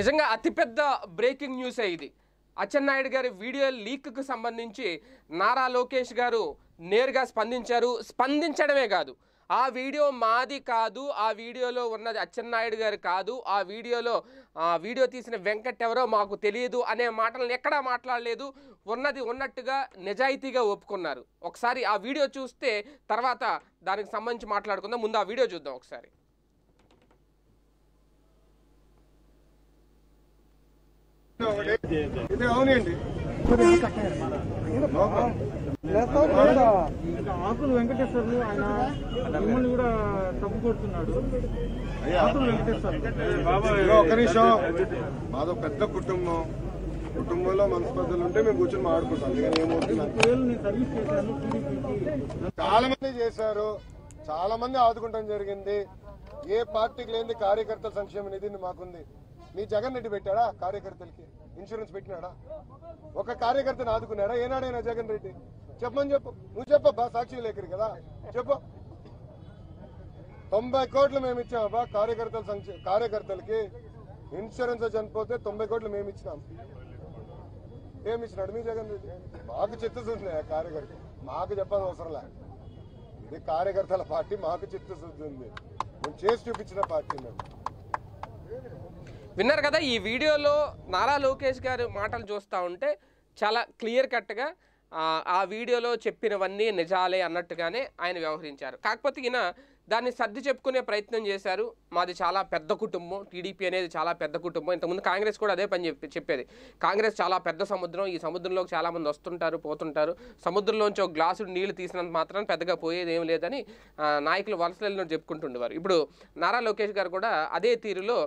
నిజంగా అతిపెద్ద బ్రేకింగ్ న్యూసే ఇది అచ్చెన్నాయుడు గారి వీడియో లీక్కు సంబంధించి నారా లోకేష్ గారు నేరుగా స్పందించారు స్పందించడమే కాదు ఆ వీడియో మాది కాదు ఆ వీడియోలో ఉన్నది అచ్చెన్నాయుడు గారు కాదు ఆ వీడియోలో వీడియో తీసిన వెంకట్ ఎవరో మాకు తెలియదు అనే మాటలను ఎక్కడా మాట్లాడలేదు ఉన్నది ఉన్నట్టుగా నిజాయితీగా ఒప్పుకున్నారు ఒకసారి ఆ వీడియో చూస్తే తర్వాత దానికి సంబంధించి మాట్లాడుకుందాం ముందు ఆ వీడియో చూద్దాం ఒకసారి ఇది అవునండి ఆకులు వెంకటేశ్వర్లు ఆయన మిమ్మల్ని కూడా తప్పు కొడుతున్నాడు ఆకులు వెంకటేశ్వర్లు ఒక నిమిషం మాదో పెద్ద కుటుంబం కుటుంబంలో మనస్పర్ధలు ఉంటే మేము కూర్చొని మాట్లాడుకుంటాం చాలా మంది చేశారు చాలా మంది ఆదుకుంటాం జరిగింది ఏ పార్టీకి లేని కార్యకర్తల సంక్షేమ నిధిని మాకుంది మీ జగన్ రెడ్డి పెట్టాడా కార్యకర్తలకి ఇన్సూరెన్స్ పెట్టినాడా ఒక కార్యకర్తను ఆదుకున్నాడా ఏనాడైనా జగన్ రెడ్డి చెప్పమని చెప్పు నువ్వు చెప్పబ్బా సాక్షి లేఖరి కదా చెప్పు తొంభై కోట్లు మేము ఇచ్చామబ్బా కార్యకర్తల కార్యకర్తలకి ఇన్సూరెన్స్ చనిపోతే తొంభై కోట్లు మేము ఇచ్చినాం ఏమి ఇచ్చినాడు మీ జగన్ రెడ్డి మాకు చిత్తశుద్ధి కార్యకర్త మాకు చెప్పాల్సిన అవసరంలే ఇది కార్యకర్తల పార్టీ మాకు చిత్తశుద్ధి ఉంది మేము చేసి చూపించిన పార్టీ మేము విన్నారు కదా ఈ వీడియోలో నారా లోకేష్ గారి మాటలు చూస్తూ ఉంటే చాలా క్లియర్ కట్గా ఆ వీడియోలో చెప్పినవన్నీ నిజాలే అన్నట్టుగానే ఆయన వ్యవహరించారు కాకపోతే ఈయన దాన్ని సర్ది చెప్పుకునే ప్రయత్నం చేశారు మాది చాలా పెద్ద కుటుంబం టీడీపీ అనేది చాలా పెద్ద కుటుంబం ఇంతకుముందు కాంగ్రెస్ కూడా అదే పని చెప్పి చెప్పేది కాంగ్రెస్ చాలా పెద్ద సముద్రం ఈ సముద్రంలోకి చాలామంది వస్తుంటారు పోతుంటారు సముద్రంలోంచి ఒక గ్లాసుడు నీళ్లు తీసినంత మాత్రం పెద్దగా పోయేది ఏం లేదని నాయకులు వలసలు చెప్పుకుంటుండేవారు ఇప్పుడు నారా లోకేష్ గారు కూడా అదే తీరులో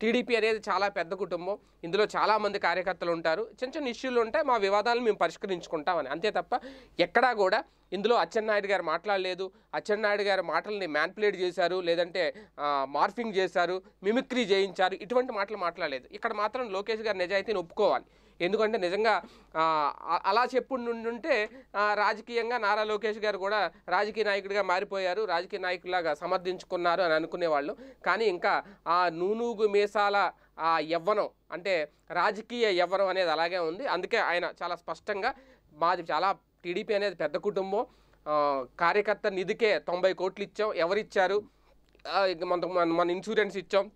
టీడీపీ అనేది చాలా పెద్ద కుటుంబం ఇందులో చాలామంది కార్యకర్తలు ఉంటారు చిన్న చిన్న ఇష్యూలు ఉంటాయి మా వివాదాలను మేము పరిష్కరించుకుంటామని అంతే తప్ప ఎక్కడా కూడా ఇందులో అచ్చెన్నాయుడు గారు మాట్లాడలేదు అచ్చెన్నాయుడు గారి మాటల్ని మ్యాన్పులేట్ చేశారు లేదంటే మార్ఫింగ్ చేశారు మిమిక్రీ చేయించారు ఇటువంటి మాటలు మాట్లాడలేదు ఇక్కడ మాత్రం లోకేష్ గారు నిజాయితీని ఒప్పుకోవాలి ఎందుకంటే నిజంగా అలా చెప్పు నుండుంటే రాజకీయంగా నారా లోకేష్ గారు కూడా రాజకీయ నాయకుడిగా మారిపోయారు రాజకీయ నాయకులాగా సమర్థించుకున్నారు అని అనుకునేవాళ్ళు కానీ ఇంకా ఆ నూనూగు మీసాల ఆ యవ్వనం అంటే రాజకీయ యవ్వనం అనేది అలాగే ఉంది అందుకే ఆయన చాలా స్పష్టంగా మాది చాలా టీడీపీ అనేది పెద్ద కుటుంబం కార్యకర్త నిధికే తొంభై కోట్లు ఇచ్చాం ఎవరిచ్చారు మన మన ఇన్సూరెన్స్ ఇచ్చాం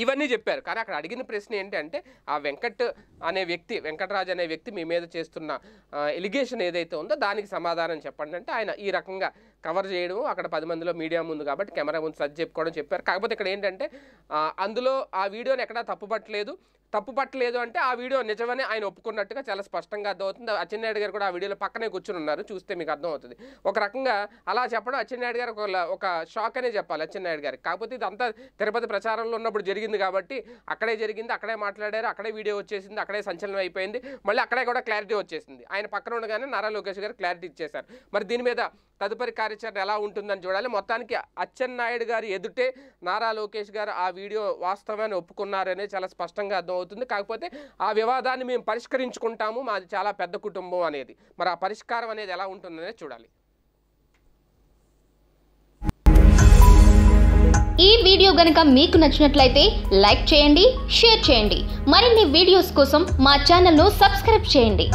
ఇవన్నీ చెప్పారు కానీ అక్కడ అడిగిన ప్రశ్న ఏంటంటే ఆ వెంకట్ అనే వ్యక్తి వెంకటరాజు అనే వ్యక్తి మీ మీద చేస్తున్న ఎలిగేషన్ ఏదైతే ఉందో దానికి సమాధానం చెప్పండి అంటే ఆయన ఈ రకంగా కవర్ చేయడం అక్కడ పది మందిలో మీడియా ముందు కాబట్టి కెమెరా ముందు సర్చ్ చెప్పుకోవడం చెప్పారు కాకపోతే ఇక్కడ ఏంటంటే అందులో ఆ వీడియోని ఎక్కడా తప్పుపట్టలేదు తప్పు పట్టలేదు అంటే ఆ వీడియో నిజమని ఆయన ఒప్పుకున్నట్టుగా చాలా స్పష్టంగా అర్థమవుతుంది అచ్చెన్నాయుడు గారు కూడా ఆ వీడియోలో పక్కనే కూర్చుని ఉన్నారు చూస్తే మీకు అర్థమవుతుంది ఒక రకంగా అలా చెప్పడం అచ్చెన్నాయుడు గారు ఒక షాక్ అనే చెప్పాలి అచ్చెన్నాయుడు గారికి కాకపోతే ఇదంతా తిరుపతి ప్రచారంలో ఉన్నప్పుడు జరిగింది కాబట్టి అక్కడే జరిగింది అక్కడే మాట్లాడారు అక్కడే వీడియో వచ్చేసింది అక్కడే సంచలనం అయిపోయింది మళ్ళీ అక్కడే కూడా క్లారిటీ వచ్చేసింది ఆయన పక్కన ఉండగానే నారా లోకేష్ గారు క్లారిటీ ఇచ్చేశారు మరి దీని మీద తదుపరి కార్యాచరణ ఎలా ఉంటుందని చూడాలి మొత్తానికి అచ్చెన్నాయుడు గారు ఎదుటే నారా లోకేష్ గారు ఆ వీడియో వాస్తవాన్ని ఒప్పుకున్నారనే చాలా స్పష్టంగా అర్థమవుతుంది కాకపోతే ఆ వివాదాన్ని మేము పరిష్కరించుకుంటాము మాది చాలా పెద్ద కుటుంబం అనేది మరి ఆ పరిష్కారం అనేది ఎలా ఉంటుందనే చూడాలి ఈ వీడియో గనక మీకు నచ్చినట్లయితే లైక్ చేయండి షేర్ చేయండి మరిన్ని వీడియోస్ కోసం మా ఛానల్ను సబ్స్క్రైబ్ చేయండి